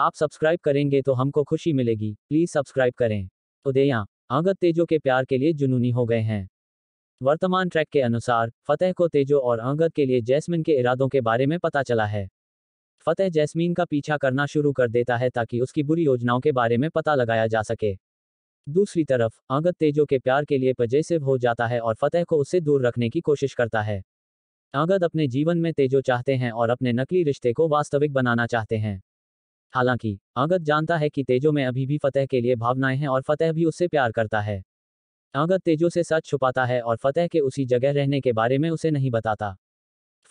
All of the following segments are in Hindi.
आप सब्सक्राइब करेंगे तो हमको खुशी मिलेगी प्लीज सब्सक्राइब करें उदया अंगद तेजो के प्यार के लिए जुनूनी हो गए हैं वर्तमान ट्रैक के अनुसार फतेह को तेजो और अंगद के लिए जैस्मिन के इरादों के बारे में पता चला है फतेह जैस्मिन का पीछा करना शुरू कर देता है ताकि उसकी बुरी योजनाओं के बारे में पता लगाया जा सके दूसरी तरफ अंगद तेजो के प्यार के लिए पजेसिव हो जाता है और फतेह को उससे दूर रखने की कोशिश करता है अंगद अपने जीवन में तेजो चाहते हैं और अपने नकली रिश्ते को वास्तविक बनाना चाहते हैं हालांकि अंगद जानता है कि तेजो में अभी भी फतेह के लिए भावनाएं हैं और फतेह भी उससे प्यार करता है अंगद तेजो से सच छुपाता है और फतेह के उसी जगह रहने के बारे में उसे नहीं बताता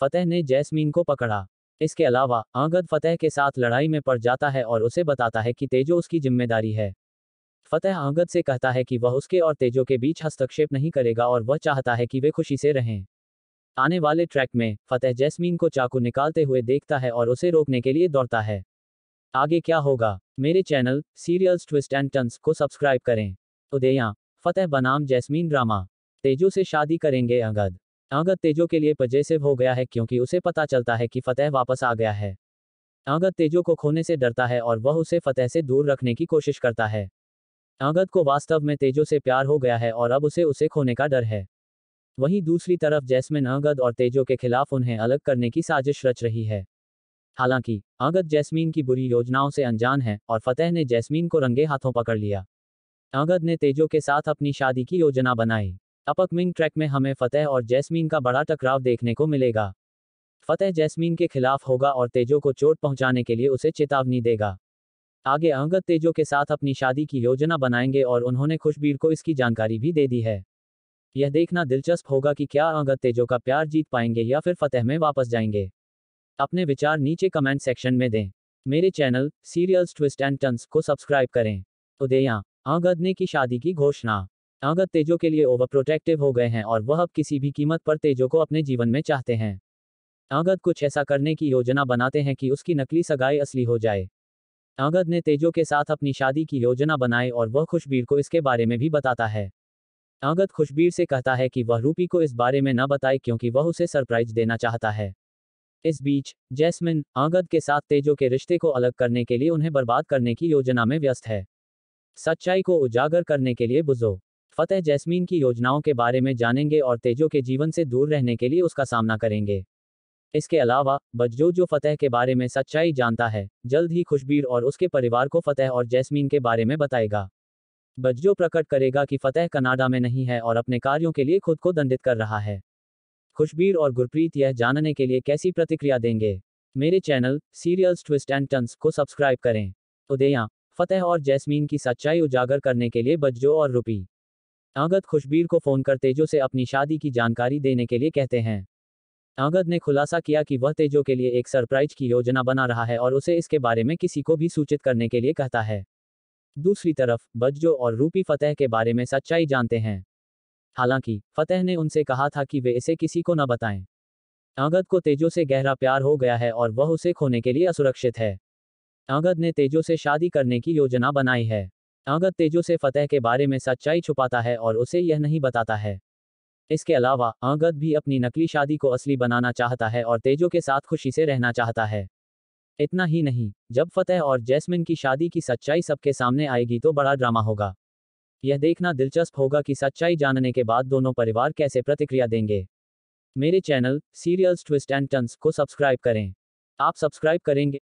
फतेह ने जैसमीन को पकड़ा इसके अलावा अंगद फतेह के साथ लड़ाई में पड़ जाता है और उसे बताता है कि तेजो उसकी जिम्मेदारी है फतेह अंगद से कहता है कि वह उसके और तेजो के बीच हस्तक्षेप नहीं करेगा और वह चाहता है कि वे खुशी से रहें आने वाले ट्रैक में फतेह जैस्मीन को चाकू निकालते हुए देखता है और उसे रोकने के लिए दौड़ता है आगे क्या होगा मेरे channel serials twist and turns को सब्सक्राइब करें उदया फतेह बनाम जैस्मीन ड्रामा तेजो से शादी करेंगे अगद अंगद तेजो के लिए पजेसिव हो गया है क्योंकि उसे पता चलता है कि फतेह वापस आ गया है अंगद तेजो को खोने से डरता है और वह उसे फतेह से दूर रखने की कोशिश करता है अंगद को वास्तव में तेजो से प्यार हो गया है और अब उसे उसे खोने का डर है वहीं दूसरी तरफ जैस्मिन अंगद और तेजो के खिलाफ उन्हें अलग करने की साजिश रच रही है हालांकि अगत जैस्मीन की बुरी योजनाओं से अनजान है और फतेह ने जैस्मीन को रंगे हाथों पकड़ लिया अगत ने तेजो के साथ अपनी शादी की योजना बनाई मिंग ट्रैक में हमें फतेह और जैस्मीन का बड़ा टकराव देखने को मिलेगा फतेह जैस्मीन के खिलाफ होगा और तेजो को चोट पहुंचाने के लिए उसे चेतावनी देगा आगे अहगत तेजो के साथ अपनी शादी की योजना बनाएंगे और उन्होंने खुशबीर को इसकी जानकारी भी दे दी है यह देखना दिलचस्प होगा कि क्या अहगत तेजो का प्यार जीत पाएंगे या फिर फतेह में वापस जाएंगे अपने विचार नीचे कमेंट सेक्शन में दें मेरे channel serials twist and turns को सब्सक्राइब करें उदया आगद ने की शादी की घोषणा आगत तेजो के लिए ओवर प्रोटेक्टिव हो गए हैं और वह अब किसी भी कीमत पर तेजो को अपने जीवन में चाहते हैं आगत कुछ ऐसा करने की योजना बनाते हैं कि उसकी नकली सगाई असली हो जाए आगद ने तेजो के साथ अपनी शादी की योजना बनाई और वह खुशबीर को इसके बारे में भी बताता है आगत खुशबीर से कहता है कि वह रूपी को इस बारे में न बताए क्योंकि वह उसे सरप्राइज देना चाहता है इस बीच जैस्मिन आगद के साथ तेजो के रिश्ते को अलग करने के लिए उन्हें बर्बाद करने की योजना में व्यस्त है सच्चाई को उजागर करने के लिए बुजो फतेह जैस्मीन की योजनाओं के बारे में जानेंगे और तेजो के जीवन से दूर रहने के लिए उसका सामना करेंगे इसके अलावा बजजो जो फतेह के बारे में सच्चाई जानता है जल्द ही खुशबीर और उसके परिवार को फतेह और जैस्मीन के बारे में बताएगा बजजो प्रकट करेगा कि फतेह कनाडा में नहीं है और अपने कार्यों के लिए खुद को दंडित कर रहा है खुशबीर और गुरप्रीत यह जानने के लिए कैसी प्रतिक्रिया देंगे मेरे channel serials twist and turns को सब्सक्राइब करें उदया फतेह और जैस्मीन की सच्चाई उजागर करने के लिए बज्जो और रुपी आगत खुशबीर को फोन कर तेजो से अपनी शादी की जानकारी देने के लिए कहते हैं आगत ने खुलासा किया कि वह तेजो के लिए एक सरप्राइज की योजना बना रहा है और उसे इसके बारे में किसी को भी सूचित करने के लिए कहता है दूसरी तरफ बज्जो और रूपी फतेह के बारे में सच्चाई जानते हैं हालांकि फतेह ने उनसे कहा था कि वे इसे किसी को न बताएं आगत को तेजो से गहरा प्यार हो गया है और वह उसे खोने के लिए असुरक्षित है आगत ने तेजो से शादी करने की योजना बनाई है आगत तेजो से फतेह के बारे में सच्चाई छुपाता है और उसे यह नहीं बताता है इसके अलावा आगत भी अपनी नकली शादी को असली बनाना चाहता है और तेजो के साथ खुशी से रहना चाहता है इतना ही नहीं जब फतेह और जैस्मिन की शादी की सच्चाई सबके सामने आएगी तो बड़ा ड्रामा होगा यह देखना दिलचस्प होगा कि सच्चाई जानने के बाद दोनों परिवार कैसे प्रतिक्रिया देंगे मेरे channel serials twist and turns को सब्सक्राइब करें आप सब्सक्राइब करेंगे